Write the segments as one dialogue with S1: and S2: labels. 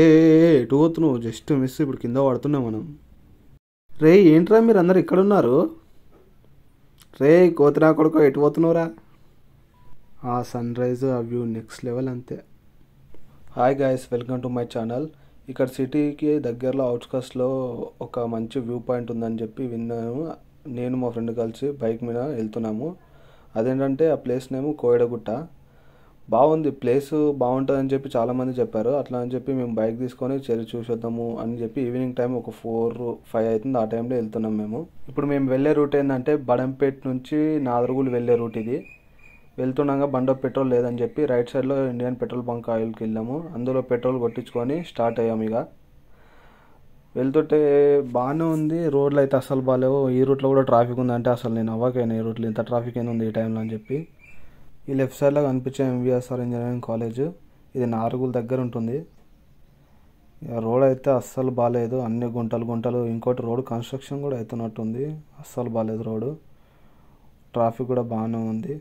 S1: ఏ ఎటు పోతున్నావు just miss ఇప్పుడు కింద పడుతున్నాం మనం రే ఏంట్రా మీరు అందరు ఇక్కడున్నారు రే కోతిరా కొడుకో ఎటు పోతున్నావురా ఆ సన్ రైజ్ ఆ వ్యూ నెక్స్ట్ లెవెల్ అంతే hi guys welcome to my channel ఇక్కడ సిటీకి దగ్గరలో అవుట్స్కట్స్లో ఒక మంచి వ్యూ పాయింట్ ఉందని చెప్పి విన్నాను నేను మా ఫ్రెండ్ కలిసి బైక్ మీద వెళ్తున్నాము అదేంటంటే ఆ ప్లేస్ నేము కోయడగుట్ట బాగుంది ప్లేస్ బాగుంటుందని చెప్పి చాలామంది చెప్పారు అట్లా అని చెప్పి మేము బైక్ తీసుకొని చెరు చూసేద్దాము అని చెప్పి ఈవినింగ్ టైం ఒక ఫోర్ ఫైవ్ అవుతుంది ఆ టైంలో వెళ్తున్నాం మేము ఇప్పుడు మేము వెళ్ళే రూట్ ఏంటంటే బడంపేట నుంచి నాదరుగులు వెళ్ళే రూట్ ఇది వెళ్తుండగా బండ పెట్రోల్ లేదని చెప్పి రైట్ సైడ్లో ఇండియన్ పెట్రోల్ బంక్ ఆయిల్కి వెళ్ళాము అందులో పెట్రోల్ కొట్టించుకొని స్టార్ట్ అయ్యాము ఇక వెళ్తుంటే బాగానే ఉంది రోడ్లు అయితే అసలు బాగాలేవు ఈ రూట్లో కూడా ట్రాఫిక్ ఉందంటే అసలు నేను అవ్వకైనా ఈ రూట్లో ఇంత ట్రాఫిక్ ఏంది ఈ టైంలో అని చెప్పి ఈ లెఫ్ట్ సైడ్లో కనిపించే ఎంవిఎస్ఆర్ ఇంజనీరింగ్ కాలేజ్ ఇది నారుగుల దగ్గర ఉంటుంది రోడ్ అయితే అస్సలు బాగాలేదు అన్ని గుంటలు గుంటలు ఇంకోటి రోడ్ కన్స్ట్రక్షన్ కూడా అవుతున్నట్టుంది అస్సలు బాగాలేదు రోడ్డు ట్రాఫిక్ కూడా బాగానే ఉంది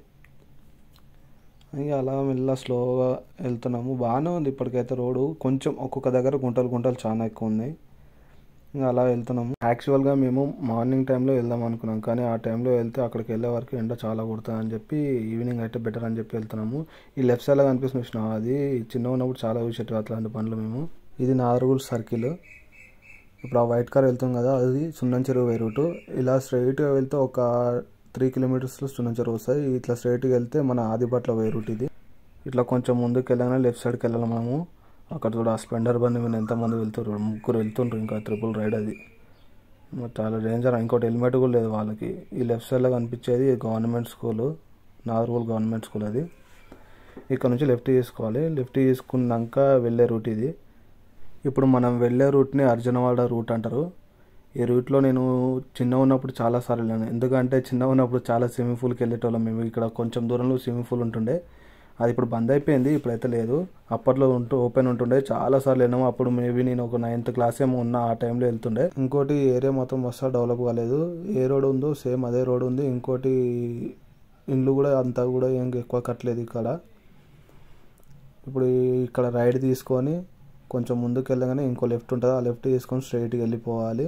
S1: ఇంకా అలా మెల్ల స్లోగా వెళ్తున్నాము బాగానే ఉంది ఇప్పటికైతే రోడ్డు కొంచెం ఒక్కొక్క దగ్గర గుంటలు గుంటలు చాలా ఎక్కువ ఉన్నాయి ఇంకా అలా వెళ్తున్నాము యాక్చువల్గా మేము మార్నింగ్ టైంలో వెళ్దాం అనుకున్నాం కానీ ఆ టైంలో వెళ్తే అక్కడికి వెళ్ళే వరకు ఎండ చాలా కొడుతుంది అని చెప్పి ఈవినింగ్ అయితే బెటర్ అని చెప్పి వెళ్తున్నాము ఈ లెఫ్ట్ సైడ్లో కనిపిస్తుంది విషయం అది చిన్న ఉన్నప్పుడు చాలా చూసేట్టు అట్లాంటి పనులు మేము ఇది నాదర్గుల్ సర్కిల్ ఇప్పుడు ఆ వైట్ కార్ వెళ్తాం కదా అది సున్నం చెరువు రూటు ఇలా స్ట్రైట్గా వెళ్తే ఒక త్రీ కిలోమీటర్స్లో సున్నం చెరువు వస్తాయి ఇట్లా స్ట్రైట్గా వెళ్తే మన ఆదిబట్ల రూట్ ఇది ఇట్లా కొంచెం ముందుకు వెళ్ళాలి లెఫ్ట్ సైడ్కి వెళ్ళాలి మనము అక్కడ కూడా స్పెండర్ బండి మీద ఎంతమంది వెళ్తారు ముగ్గురు వెళ్తుండ్రు ఇంకా ట్రిపుల్ రైడ్ అది చాలా డేంజర్ ఇంకోటి హెల్మెట్ కూడా లేదు వాళ్ళకి ఈ లెఫ్ట్ సైడ్లో కనిపించేది government school normal government school అది ఇక్కడ నుంచి లెఫ్ట్ తీసుకోవాలి లెఫ్ట్ తీసుకున్నాక వెళ్ళే రూట్ ఇది ఇప్పుడు మనం వెళ్ళే రూట్ని అర్జునవాడ రూట్ అంటారు ఈ రూట్లో నేను చిన్న ఉన్నప్పుడు చాలాసార్లు వెళ్ళాను ఎందుకంటే చిన్న ఉన్నప్పుడు చాలా స్విమ్మింగ్ పూల్కి వెళ్ళేటోళ్ళం మేము ఇక్కడ కొంచెం దూరంలో స్విమ్మింగ్ పూల్ ఉంటుండే అది ఇప్పుడు బంద్ అయిపోయింది ఇప్పుడైతే లేదు అప్పట్లో ఉంటూ ఓపెన్ ఉంటుండే చాలా సార్లు వెళ్ళాము అప్పుడు మేబీ నేను ఒక నైన్త్ క్లాస్ ఏమో ఉన్న ఆ టైంలో వెళ్తుండే ఇంకోటి ఏరియా మొత్తం వస్తా డెవలప్ కాలేదు ఏ రోడ్ ఉందో సేమ్ అదే రోడ్ ఉంది ఇంకోటి ఇండ్లు కూడా అంతా కూడా ఏం ఎక్కువ కట్టలేదు ఇక్కడ ఇప్పుడు ఇక్కడ రైడ్ తీసుకొని కొంచెం ముందుకు వెళ్ళగానే ఇంకో లెఫ్ట్ ఉంటుంది ఆ లెఫ్ట్ తీసుకొని స్ట్రైట్కి వెళ్ళిపోవాలి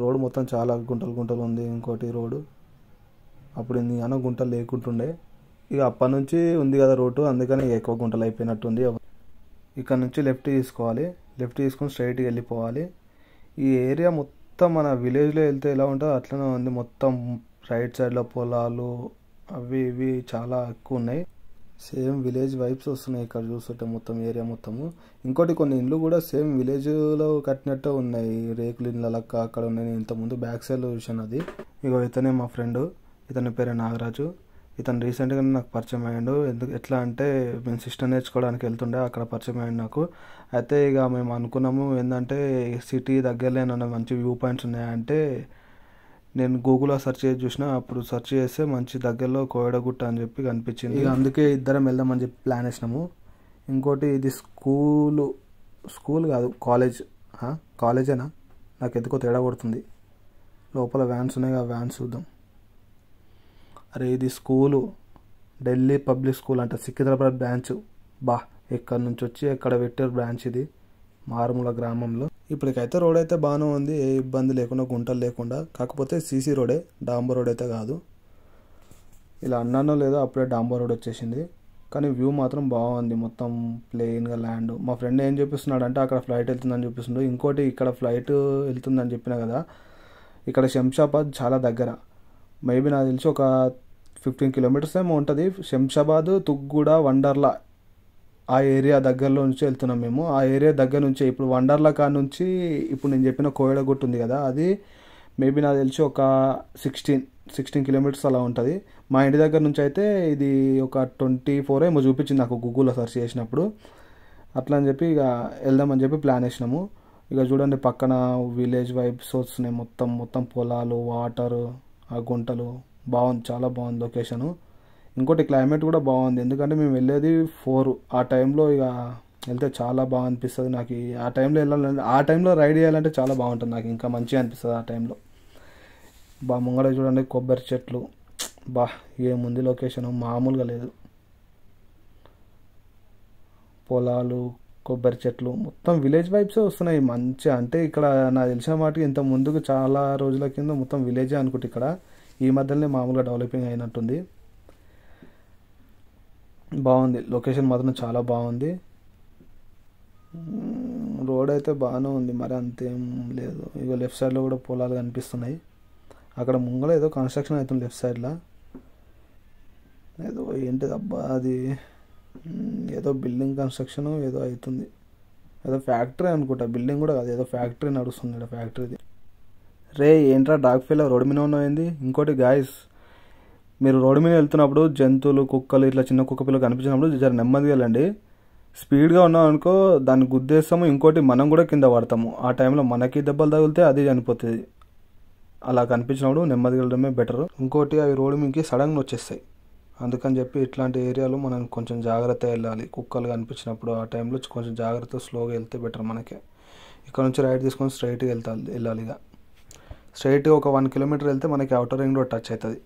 S1: రోడ్ మొత్తం చాలా గుంటలు గుంటలు ఉంది ఇంకోటి రోడ్డు అప్పుడు ఇందుకన్నా గుంటలు లేకుంటుండే ఇక అప్పటి నుంచి ఉంది కదా రోడ్డు అందుకని ఎక్కువ గుంటలు అయిపోయినట్టుంది ఇక్కడ నుంచి లెఫ్ట్ తీసుకోవాలి లెఫ్ట్ తీసుకుని స్ట్రైట్కి వెళ్ళిపోవాలి ఈ ఏరియా మొత్తం మన విలేజ్లో వెళ్తే ఎలా ఉంటుందో అట్లనే ఉంది మొత్తం రైట్ సైడ్లో పొలాలు అవి ఇవి చాలా ఎక్కువ ఉన్నాయి సేమ్ విలేజ్ వైబ్స్ వస్తున్నాయి ఇక్కడ చూస్తుంటే మొత్తం ఏరియా మొత్తము ఇంకోటి కొన్ని ఇండ్లు కూడా సేమ్ విలేజ్లో కట్టినట్టు ఉన్నాయి రేకులు ఇండ్ల లెక్క అక్కడ ఉన్నాయి ఇంతకుముందు బ్యాక్ సైడ్లో చూసాను అది ఇక ఇతనే మా ఫ్రెండ్ ఇతని పేరే నాగరాజు ఇతను రీసెంట్గా నాకు పరిచయం అయ్యాడు ఎందుకు ఎట్లా అంటే మేము సిస్టర్ నేర్చుకోవడానికి వెళ్తుండే అక్కడ పరిచయం అయ్యాడు నాకు అయితే ఇక మేము అనుకున్నాము ఏంటంటే సిటీ దగ్గరలో దగ్గరలేనన్న మంచి వ్యూ పాయింట్స్ ఉన్నాయంటే నేను గూగుల్లో సెర్చ్ చేసి చూసిన అప్పుడు సెర్చ్ చేస్తే మంచి దగ్గరలో కోయడగుట్ట అని చెప్పి కనిపించింది ఇక అందుకే ఇద్దరం వెళ్దామని చెప్పి ప్లాన్ వేసినాము ఇంకోటి ఇది స్కూలు స్కూల్ కాదు కాలేజ్ కాలేజేనా నాకు ఎందుకో తేడా కొడుతుంది లోపల వ్యాన్స్ ఉన్నాయి ఆ వ్యాన్స్ చూద్దాం అరే ఇది స్కూలు ఢిల్లీ పబ్లిక్ స్కూల్ అంట సికింద్రాబాద్ బ్రాంచ్ బా ఎక్కడి నుంచి వచ్చి ఎక్కడ పెట్టారు బ్రాంచ్ ఇది మారుమూల గ్రామంలో ఇప్పటికైతే రోడ్ అయితే బాగానే ఉంది ఏ ఇబ్బంది లేకుండా గుంటలు లేకుండా కాకపోతే సీసీ రోడే డాంబర్ రోడ్ అయితే కాదు ఇలా అన్నానో లేదో అప్పుడే డాంబర్ రోడ్ వచ్చేసింది కానీ వ్యూ మాత్రం బాగుంది మొత్తం ప్లెయిన్గా ల్యాండ్ మా ఫ్రెండ్ ఏం చూపిస్తున్నాడు అంటే అక్కడ ఫ్లైట్ వెళ్తుందని చూపిస్తుండు ఇంకోటి ఇక్కడ ఫ్లైట్ వెళ్తుందని చెప్పిన కదా ఇక్కడ శంషాబాద్ చాలా దగ్గర మేబీ నాకు తెలిసి ఒక ఫిఫ్టీన్ కిలోమీటర్స్ ఏమో ఉంటుంది శంషాబాద్ తుగ్గూడ వండర్లా ఆ ఏరియా దగ్గరలో నుంచి వెళ్తున్నాం మేము ఆ ఏరియా దగ్గర నుంచి ఇప్పుడు వండర్లా కాడ నుంచి ఇప్పుడు నేను చెప్పిన కోయడగుట్టు ఉంది కదా అది మేబీ నాకు తెలిసి ఒక సిక్స్టీన్ సిక్స్టీన్ కిలోమీటర్స్ అలా ఉంటుంది మా ఇంటి దగ్గర నుంచి అయితే ఇది ఒక ట్వంటీ ఫోర్ ఏమో చూపించింది నాకు గూగుల్లో సర్చ్ చేసినప్పుడు అట్లా అని చెప్పి ఇక వెళ్దామని చెప్పి ప్లాన్ వేసినాము ఇక చూడండి పక్కన విలేజ్ వైబ్స్ వస్తున్నాయి మొత్తం మొత్తం పొలాలు వాటరు ఆ గుంటలు బాగుంది చాలా బాగుంది లొకేషను ఇంకోటి క్లైమేట్ కూడా బాగుంది ఎందుకంటే మేము వెళ్ళేది ఫోర్ ఆ టైంలో ఇక వెళ్తే చాలా బాగా అనిపిస్తుంది నాకు ఆ టైంలో వెళ్ళాలంటే ఆ టైంలో రైడ్ చేయాలంటే చాలా బాగుంటుంది నాకు ఇంకా మంచిగా అనిపిస్తుంది ఆ టైంలో బా ముంగడ చూడండి కొబ్బరి చెట్లు బా ఏముంది లొకేషన్ మామూలుగా లేదు పొలాలు కొబ్బరి చెట్లు మొత్తం విలేజ్ వైబ్సే వస్తున్నాయి మంచిగా అంటే ఇక్కడ నాకు తెలిసిన వాటికి ఇంత ముందుకు చాలా రోజుల కింద మొత్తం విలేజే అనుకుంటే ఇక్కడ ఈ మధ్యలోనే మామూలుగా డెవలపింగ్ అయినట్టుంది బాగుంది లొకేషన్ మాత్రం చాలా బాగుంది రోడ్ అయితే బాగానే ఉంది మరి అంతేం లేదు ఇక లెఫ్ట్ సైడ్లో కూడా పొలాలు కనిపిస్తున్నాయి అక్కడ ముంగల ఏదో కన్స్ట్రక్షన్ అవుతుంది లెఫ్ట్ సైడ్లో ఏదో ఏంటిదబ్బా అది ఏదో బిల్డింగ్ కన్స్ట్రక్షన్ ఏదో అవుతుంది ఏదో ఫ్యాక్టరీ అనుకుంటా బిల్డింగ్ కూడా కాదు ఏదో ఫ్యాక్టరీ నడుస్తుంది ఫ్యాక్టరీది రే ఏంట్రా డాగ్ ఫీల్ రోడ్డు మీద ఉన్నది ఇంకోటి గాయస్ మీరు రోడ్డు మీద వెళ్తున్నప్పుడు జంతువులు కుక్కలు ఇట్లా చిన్న కుక్క పిల్లలు కనిపించినప్పుడు జర నెమ్మదిగా వెళ్ళండి స్పీడ్గా ఉన్నాం అనుకో దాన్ని గుద్దేస్తాము ఇంకోటి మనం కూడా కింద పడతాము ఆ టైంలో మనకి దెబ్బలు తగిలితే అది చనిపోతుంది అలా కనిపించినప్పుడు నెమ్మదిగా వెళ్ళడమే బెటర్ ఇంకోటి అవి రోడ్డు మీకి సడన్గా వచ్చేస్తాయి అందుకని చెప్పి ఇట్లాంటి ఏరియాలో మనం కొంచెం జాగ్రత్త వెళ్ళాలి కుక్కలు కనిపించినప్పుడు ఆ టైంలో కొంచెం జాగ్రత్త స్లోగా వెళ్తే బెటర్ మనకి ఇక్కడ నుంచి రైట్ తీసుకొని స్ట్రైట్గా వెళ్తా వెళ్ళాలి ఇక స్ట్రైట్గా ఒక వన్ కిలోమీటర్ వెళ్తే మనకి అవుటర్ రింగ్ రోడ్ టచ్ అవుతుంది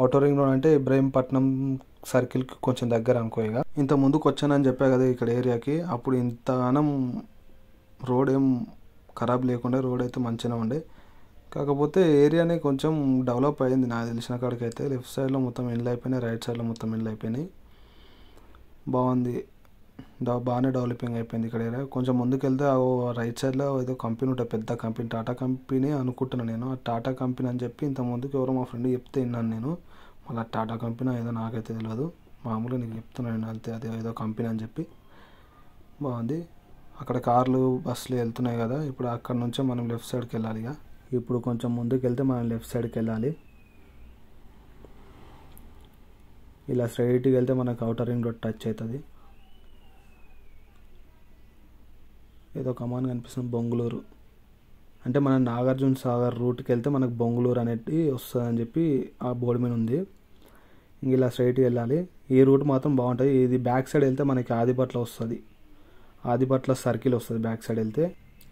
S1: అవుటర్ రింగ్ రోడ్ అంటే ఇబ్రహీంపట్నం సర్కిల్కి కొంచెం దగ్గర అనుకో ఇక ఇంత ముందుకు వచ్చానని చెప్పా కదా ఇక్కడ ఏరియాకి అప్పుడు ఇంత అనం రోడ్ ఏం ఖరాబ్ లేకుండా రోడ్ అయితే మంచిగా ఉండే కాకపోతే ఏరియానే కొంచెం డెవలప్ అయింది నాకు తెలిసిన కాడికైతే లెఫ్ట్ సైడ్లో మొత్తం ఇండ్లు అయిపోయినాయి రైట్ సైడ్లో మొత్తం ఇండ్లు అయిపోయినాయి బాగుంది బాగానే డెవలపింగ్ అయిపోయింది ఇక్కడ ఏరియా కొంచెం ముందుకు వెళ్తే రైట్ సైడ్లో ఏదో కంపెనీ ఉంటుంది పెద్ద కంపెనీ టాటా కంపెనీ అనుకుంటున్నాను నేను ఆ టాటా కంపెనీ అని చెప్పి ఇంత ముందుకు ఎవరో మా ఫ్రెండ్ చెప్తే విన్నాను నేను మళ్ళీ టాటా కంపెనీ ఏదో నాకైతే తెలియదు మామూలుగా నేను చెప్తున్నాను అంతే అది ఏదో కంపెనీ అని చెప్పి బాగుంది అక్కడ కార్లు బస్సులు వెళ్తున్నాయి కదా ఇప్పుడు అక్కడ నుంచే మనం లెఫ్ట్ సైడ్కి వెళ్ళాలి ఇక ఇప్పుడు కొంచెం ముందుకు వెళ్తే మనం లెఫ్ట్ సైడ్కి వెళ్ళాలి ఇలా స్ట్రైట్కి వెళ్తే మనకు అవుటర్ రింగ్ రోడ్ టచ్ అవుతుంది ఏదో కమాన్ కనిపిస్తుంది బొంగుళూరు అంటే మన నాగార్జున సాగర్ రూట్కి వెళ్తే మనకు బొంగుళూరు అనేది వస్తుందని చెప్పి ఆ బోర్డు మీద ఉంది ఇంక ఇలా స్ట్రైట్కి వెళ్ళాలి ఈ రూట్ మాత్రం బాగుంటుంది ఇది బ్యాక్ సైడ్ వెళ్తే మనకి ఆదిపట్ల వస్తుంది ఆదిపట్ల సర్కిల్ వస్తుంది బ్యాక్ సైడ్ వెళ్తే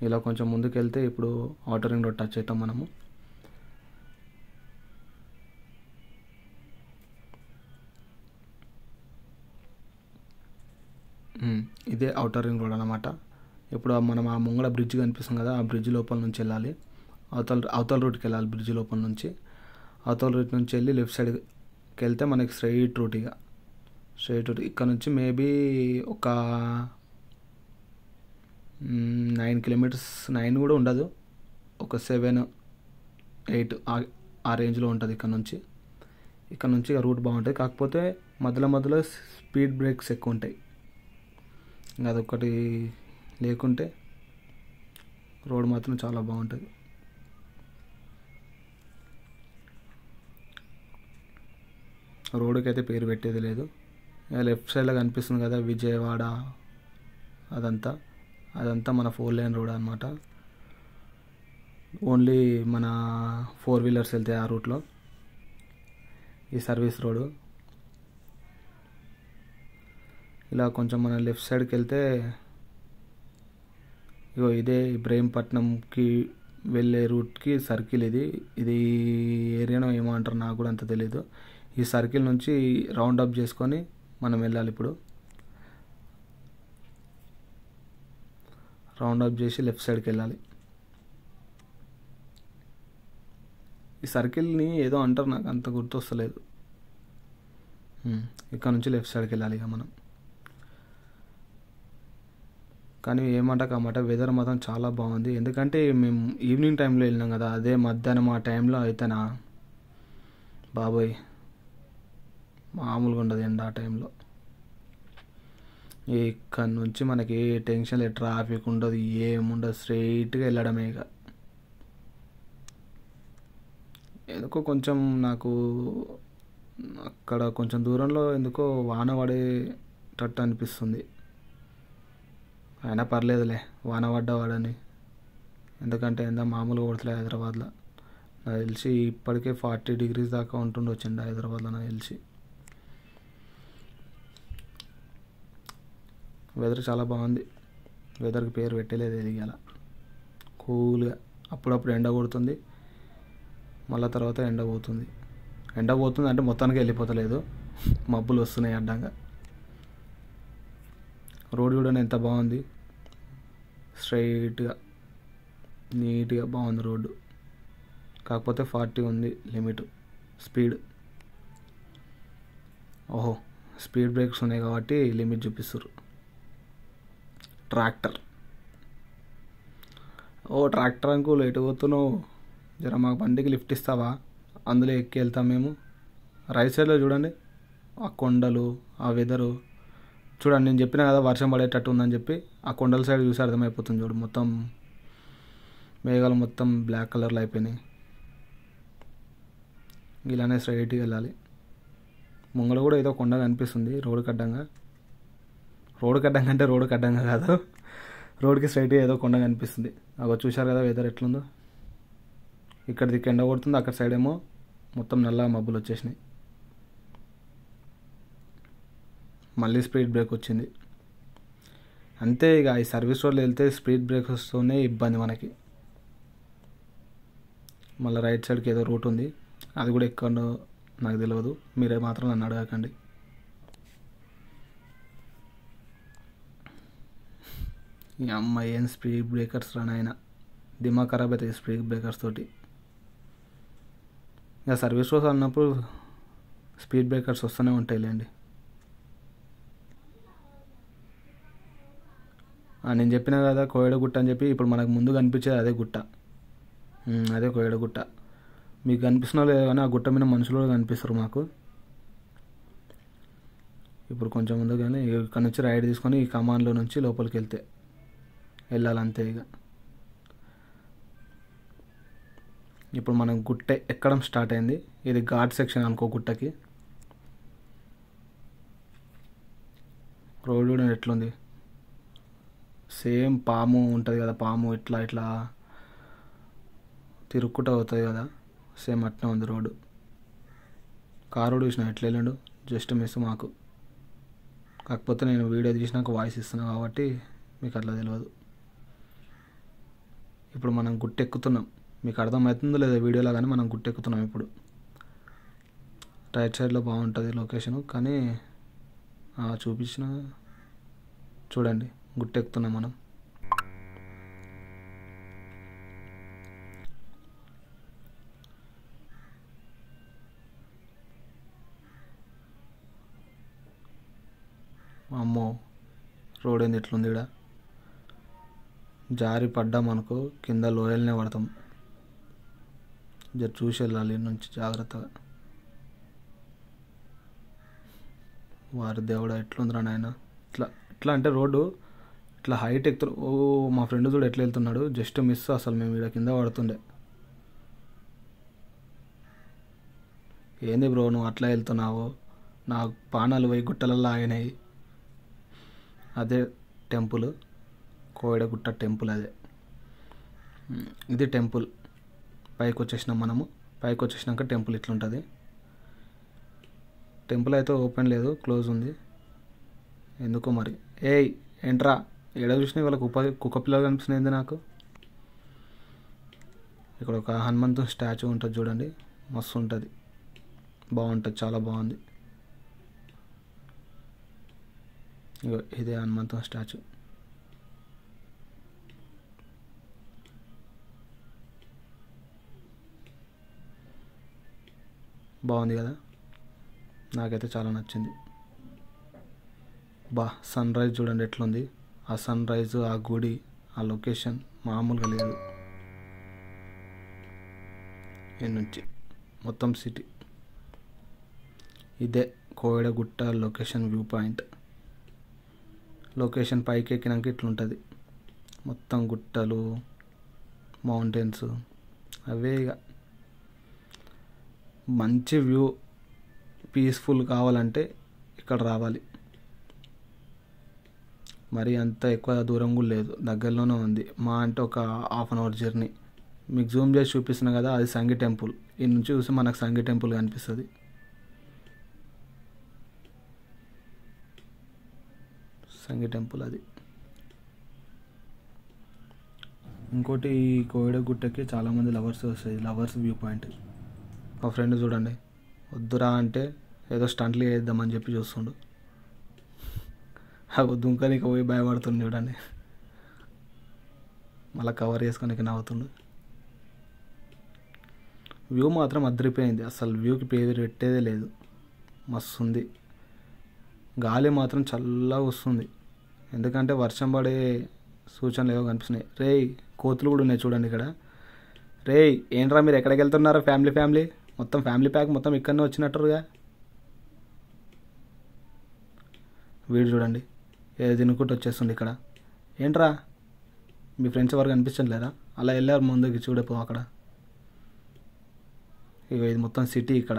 S1: ఇలా కొంచెం ముందుకు వెళ్తే ఇప్పుడు ఆటరింగ్ రోడ్ టచ్ అవుతాం మనము ఇదే ఔటర్ రింగ్ రోడ్ అనమాట ఇప్పుడు మనం ఆ ముంగళ బ్రిడ్జ్ కనిపిస్తుంది కదా ఆ బ్రిడ్జ్ లోపల నుంచి వెళ్ళాలి అవతల అవతల రూట్కి వెళ్ళాలి బ్రిడ్జ్ లోపల నుంచి అవతల రూట్ నుంచి వెళ్ళి లెఫ్ట్ సైడ్కి వెళ్తే మనకి స్ట్రైట్ రూట్ ఇక స్ట్రైట్ రూట్ ఇక్కడ నుంచి మేబీ ఒక నైన్ కిలోమీటర్స్ నైన్ కూడా ఉండదు ఒక సెవెన్ ఎయిట్ ఆ రేంజ్లో ఉంటుంది ఇక్కడ నుంచి ఇక్కడ నుంచి రూట్ బాగుంటుంది కాకపోతే మధ్యలో మధ్యలో స్పీడ్ బ్రేక్స్ ఎక్కువ ఉంటాయి అదొకటి లేకుంటే రోడ్ మాత్రం చాలా బాగుంటుంది రోడ్డుకి అయితే పేరు పెట్టేది లేదు లెఫ్ట్ సైడ్లో కనిపిస్తుంది కదా విజయవాడ అదంతా అదంతా మన ఫోర్ లైన్ రోడ్ అనమాట ఓన్లీ మన ఫోర్ వీలర్స్ వెళ్తాయి ఆ రూట్లో ఈ సర్వీస్ రోడ్ ఇలా కొంచెం మన లెఫ్ట్ సైడ్కి వెళ్తే ఇగో ఇదే ఇబ్రహీంపట్నంకి వెళ్ళే రూట్కి సర్కిల్ ఇది ఇది ఏరియానో ఏమంటారు నాకు కూడా అంత తెలియదు ఈ సర్కిల్ నుంచి రౌండ్ అప్ చేసుకొని మనం వెళ్ళాలి ఇప్పుడు రౌండ్ అప్ చేసి లెఫ్ట్ సైడ్కి వెళ్ళాలి ఈ సర్కిల్ని ఏదో అంటారు నాకు అంత గుర్తొస్తలేదు ఇక్కడ నుంచి లెఫ్ట్ సైడ్కి వెళ్ళాలి ఇక మనం కానీ ఏమంట కమాట వెదర్ మాత్రం చాలా బాగుంది ఎందుకంటే మేము ఈవినింగ్ టైంలో వెళ్ళినాం కదా అదే మధ్యాహ్నం ఆ టైంలో అయితేనా బాబోయ్ మామూలుగా ఉండదు ఎండ ఆ టైంలో ఇక్కడ నుంచి మనకి ఏ టెన్షన్ లేదు ట్రాఫిక్ ఉండదు ఏముండదు స్ట్రైట్గా వెళ్ళడమే ఇక ఎందుకో కొంచెం నాకు అక్కడ కొంచెం దూరంలో ఎందుకో వాన పడేటట్టు అనిపిస్తుంది అయినా పర్లేదులే వాన పడ్డవాడని ఎందుకంటే ఎంత మామూలుగా కొడతలే హైదరాబాద్లో నాకు తెలిసి ఇప్పటికే ఫార్టీ డిగ్రీస్ దాకా ఉంటుండొచ్చండి హైదరాబాద్లో నాకు తెలిసి వెదర్ చాలా బాగుంది వెదర్కి పేరు పెట్టలేదు అలా కూల్గా అప్పుడప్పుడు ఎండ కొడుతుంది మళ్ళీ తర్వాత ఎండ పోతుంది ఎండ పోతుంది అంటే మొత్తానికి వెళ్ళిపోతలేదు మబ్బులు వస్తున్నాయి అడ్డంగా రోడ్ కూడా ఎంత బాగుంది స్ట్రైట్గా నీట్గా బాగుంది రోడ్డు కాకపోతే ఫార్టీ ఉంది లిమిట్ స్పీడ్ ఓహో స్పీడ్ బ్రేక్స్ ఉన్నాయి కాబట్టి లిమిట్ చూపిస్తారు ట్రాక్టర్ ఓ ట్రాక్టర్ అనుకో లేట్ పోతున్నావు జర మాకు బండికి లిఫ్ట్ ఇస్తావా అందులో ఎక్కి వెళ్తాం మేము రైట్ సైడ్లో చూడండి ఆ కొండలు ఆ వెదరు చూడండి నేను చెప్పిన కదా వర్షం పడేటట్టు ఉందని చెప్పి ఆ కొండల సైడ్ చూసి అర్థమైపోతుంది చూడు మొత్తం మేఘాలు మొత్తం బ్లాక్ కలర్లో అయిపోయినాయి ఇలానే స్ట్రైట్గా వెళ్ళాలి ముంగడ కూడా ఏదో కొండ కనిపిస్తుంది రోడ్డు కడ్డంగా రోడ్డు కడ్డం అంటే రోడ్డు కడ్డంగా కాదు రోడ్కి స్ట్రైట్గా ఏదో కొండ కనిపిస్తుంది అగో చూశారు కదా వెదర్ ఎట్లుందో ఇక్కడ దిక్కు ఎండ కొడుతుంది అక్కడ సైడ్ ఏమో మొత్తం నల్ల మబ్బులు వచ్చేసినాయి మళ్ళీ స్పీడ్ బ్రేక్ వచ్చింది అంతే ఇక ఈ సర్వీస్ రోడ్లు వెళ్తే స్పీడ్ బ్రేక్ వస్తూనే ఇబ్బంది మనకి మళ్ళీ రైట్ సైడ్కి ఏదో రూట్ ఉంది అది కూడా ఎక్కడో నాకు తెలియదు మీరే మాత్రం నన్ను అడగకండి ఈ అమ్మాయి ఏం స్పీడ్ బ్రేకర్స్ రానాయన దిమా దిమాగ్ ఖరాబ్ అవుతాయి స్పీడ్ బ్రేకర్స్ తోటి ఇక సర్వీస్ రోజు అన్నప్పుడు స్పీడ్ బ్రేకర్స్ వస్తూనే ఉంటాయిలేండి నేను చెప్పిన కదా కోయడ గుట్ట అని చెప్పి ఇప్పుడు మనకు ముందు కనిపించేది అదే గుట్ట అదే కోయడ గుట్ట మీకు కనిపిస్తున్నా లేదు కానీ ఆ గుట్ట మీద మనుషులు కూడా కనిపిస్తారు మాకు ఇప్పుడు కొంచెం ముందు కానీ ఇక్కడ నుంచి రైడ్ తీసుకొని ఈ కమాన్లో నుంచి లోపలికి వెళ్తే వెళ్ళాలంతే ఇక ఇప్పుడు మనం గుట్ట ఎక్కడం స్టార్ట్ అయింది ఇది ఘాట్ సెక్షన్ అనుకో గుట్టకి రోడ్ కూడా ఎట్లుంది సేమ్ పాము ఉంటుంది కదా పాము ఇట్లా ఇట్లా తిరుక్కుట అవుతుంది కదా సేమ్ అట్నే ఉంది రోడ్డు కారు చూసిన ఎట్లా వెళ్ళాడు జస్ట్ మిస్ మాకు కాకపోతే నేను వీడియో తీసినాక వాయిస్ ఇస్తున్నాను కాబట్టి మీకు అట్లా తెలియదు ఇప్పుడు మనం గుట్టెక్కుతున్నాం మీకు అర్థమవుతుందో లేదా వీడియోలో కానీ మనం గుట్టెక్కుతున్నాం ఇప్పుడు రైట్ సైడ్లో బాగుంటుంది లొకేషను కానీ చూపించిన చూడండి గుట్టెక్కుతున్నాం మనం అమ్మో రోడ్ ఏంది ఎట్లుంది ఇక్కడ జారి పడ్డామనుకో కింద లోయల్నే పడతాం జరి చూసి వెళ్ళాలి నుంచి జాగ్రత్తగా వారి దేవుడా ఎట్లుందిరా నాయన ఇట్లా ఇట్లా అంటే రోడ్డు ఇట్లా హైట్ ఎక్కుతు ఓ మా ఫ్రెండ్ చూడు ఎట్లా వెళ్తున్నాడు జస్ట్ మిస్ అసలు మేము ఇక్కడ కింద పడుతుండే ఏంది బ్రో నువ్వు అట్లా వెళ్తున్నావు నాకు పానాలు పోయి గుట్టలలో ఆగినాయి అదే టెంపుల్ కోయడగుట్ట టెంపుల్ అదే ఇది టెంపుల్ పైకి వచ్చేసినాం మనము పైకి వచ్చేసినాక టెంపుల్ ఇట్లుంటుంది టెంపుల్ అయితే ఓపెన్ లేదు క్లోజ్ ఉంది ఎందుకో మరి ఏ ఏంట్రా ఎడ చూసినా వాళ్ళకి కుప్ప కుక్క పిల్లలు కనిపిస్తుంది నాకు ఇక్కడ ఒక హనుమంతు స్టాచ్యూ ఉంటుంది చూడండి మస్తు ఉంటుంది బాగుంటుంది చాలా బాగుంది ఇదే హనుమంతు స్టాచ్యూ బాగుంది కదా నాకైతే చాలా నచ్చింది బా సన్ రైజ్ చూడండి ఎట్లుంది ఆ సన్ రైజ్ ఆ గుడి ఆ లొకేషన్ మామూలుగా లేదు నుంచి మొత్తం సిటీ ఇదే కోయడగుట్ట లొకేషన్ వ్యూ పాయింట్ లొకేషన్ పైకి ఎక్కినాక ఇట్లుంటుంది మొత్తం గుట్టలు మౌంటైన్స్ అవే ఇక మంచి వ్యూ పీస్ఫుల్ కావాలంటే ఇక్కడ రావాలి మరి అంత ఎక్కువ దూరం కూడా లేదు దగ్గరలోనే ఉంది మా అంటే ఒక హాఫ్ అన్ అవర్ జర్నీ మీకు జూమ్ చేసి చూపిస్తున్నా కదా అది సంగి టెంపుల్ ఈ నుంచి చూసి మనకు సంగి టెంపుల్ కనిపిస్తుంది సంగి టెంపుల్ అది ఇంకోటి కోవిడ గుట్టకి చాలామంది లవర్స్ వస్తాయి లవర్స్ వ్యూ పాయింట్ మా ఫ్రెండ్ చూడండి వద్దురా అంటే ఏదో స్టంట్లీ వేద్దామని చెప్పి చూస్తుండు ఆ దుంకనికి పోయి భయపడుతుంది చూడండి మళ్ళీ కవర్ చేసుకోనికి నవ్వుతుండు వ్యూ మాత్రం అద్దరిపోయింది అసలు వ్యూకి పేరు పెట్టేదే లేదు మస్తు ఉంది గాలి మాత్రం చల్లగా వస్తుంది ఎందుకంటే వర్షం పడే సూచనలు ఏవో కనిపిస్తున్నాయి రే కోతులు కూడా ఉన్నాయి చూడండి ఇక్కడ రే ఏంట్రా మీరు ఎక్కడికి వెళ్తున్నారు ఫ్యామిలీ ఫ్యామిలీ మొత్తం ఫ్యామిలీ ప్యాక్ మొత్తం ఇక్కడనే వచ్చినట్టుగా వీడు చూడండి ఏదో తినుకుంటూ వచ్చేస్తుంది ఇక్కడ ఏంట్రా మీ ఫ్రెండ్స్ ఎవరు లేదా అలా వెళ్ళారు ముందుకి చూడపో అక్కడ ఇక ఇది మొత్తం సిటీ ఇక్కడ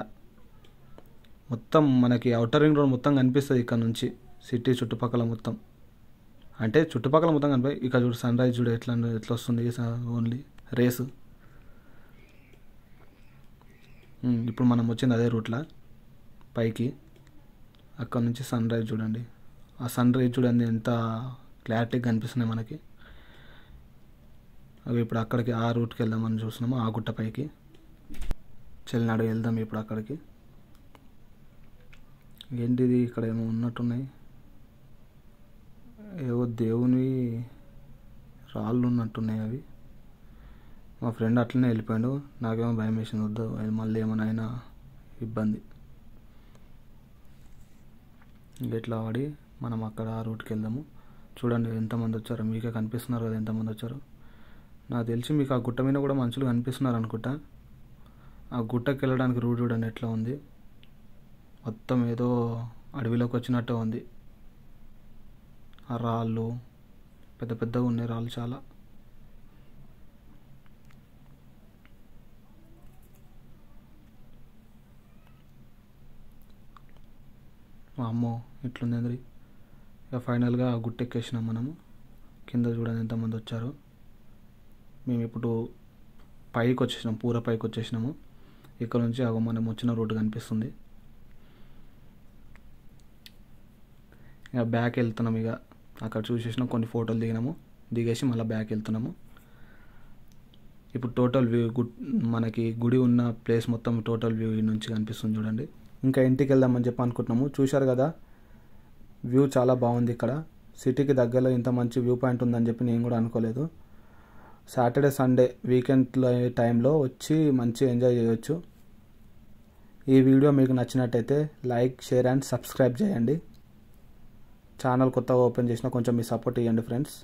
S1: మొత్తం మనకి అవుటర్ రింగ్ రోడ్ మొత్తం కనిపిస్తుంది ఇక్కడ నుంచి సిటీ చుట్టుపక్కల మొత్తం అంటే చుట్టుపక్కల మొత్తం కనిపి ఇక్కడ చూడు సన్ రైజ్ చూడు ఎట్లా ఎట్లా వస్తుంది ఓన్లీ రేసు ఇప్పుడు మనం వచ్చింది అదే రూట్లో పైకి అక్కడ నుంచి సన్ రైజ్ చూడండి ఆ సన్ రైజ్ చూడండి ఎంత క్లారిటీగా కనిపిస్తున్నాయి మనకి అవి ఇప్పుడు అక్కడికి ఆ రూట్కి వెళ్దామని చూస్తున్నాము ఆ గుట్ట పైకి చెల్లినాడు వెళ్దాం ఇప్పుడు అక్కడికి ఏంటిది ఇక్కడ ఏమో ఉన్నట్టున్నాయి ఏవో దేవుని రాళ్ళు ఉన్నట్టున్నాయి అవి మా ఫ్రెండ్ అట్లనే వెళ్ళిపోయాడు నాకేమో భయం వేసింది వద్దు మళ్ళీ ఏమైనా అయినా ఇబ్బంది ఇంకెట్లా ఆడి మనం అక్కడ ఆ రూట్కి వెళ్దాము చూడండి ఎంతమంది వచ్చారు మీకే కనిపిస్తున్నారు కదా ఎంతమంది వచ్చారు నాకు తెలిసి మీకు ఆ గుట్ట మీద కూడా మనుషులు కనిపిస్తున్నారు అనుకుంటా ఆ గుట్టకి వెళ్ళడానికి రూట్ చూడండి ఎట్లా ఉంది మొత్తం ఏదో అడవిలోకి వచ్చినట్టే ఉంది ఆ రాళ్ళు పెద్ద పెద్దగా ఉన్నాయి రాళ్ళు చాలా అమ్మో ఇట్లుంది ఇక ఫైనల్గా గుట్టెక్కేసినాం మనము కింద చూడండి ఎంతమంది వచ్చారు మేము ఇప్పుడు పైకి వచ్చేసినాం పూర పైకి వచ్చేసినాము ఇక్కడ నుంచి అగో మనం వచ్చిన రోడ్డు కనిపిస్తుంది ఇక బ్యాక్ వెళ్తున్నాము ఇక అక్కడ చూసేసిన కొన్ని ఫోటోలు దిగినాము దిగేసి మళ్ళీ బ్యాక్ వెళ్తున్నాము ఇప్పుడు టోటల్ వ్యూ మనకి గుడి ఉన్న ప్లేస్ మొత్తం టోటల్ వ్యూ నుంచి కనిపిస్తుంది చూడండి ఇంకా ఇంటికి వెళ్దామని చెప్పి అనుకుంటున్నాము చూశారు కదా వ్యూ చాలా బాగుంది ఇక్కడ సిటీకి దగ్గరలో ఇంత మంచి వ్యూ పాయింట్ ఉందని చెప్పి నేను కూడా అనుకోలేదు సాటర్డే సండే వీకెండ్లో టైంలో వచ్చి మంచి ఎంజాయ్ చేయొచ్చు ఈ వీడియో మీకు నచ్చినట్టయితే లైక్ షేర్ అండ్ సబ్స్క్రైబ్ చేయండి ఛానల్ కొత్తగా ఓపెన్ చేసిన కొంచెం మీ సపోర్ట్ ఇవ్వండి ఫ్రెండ్స్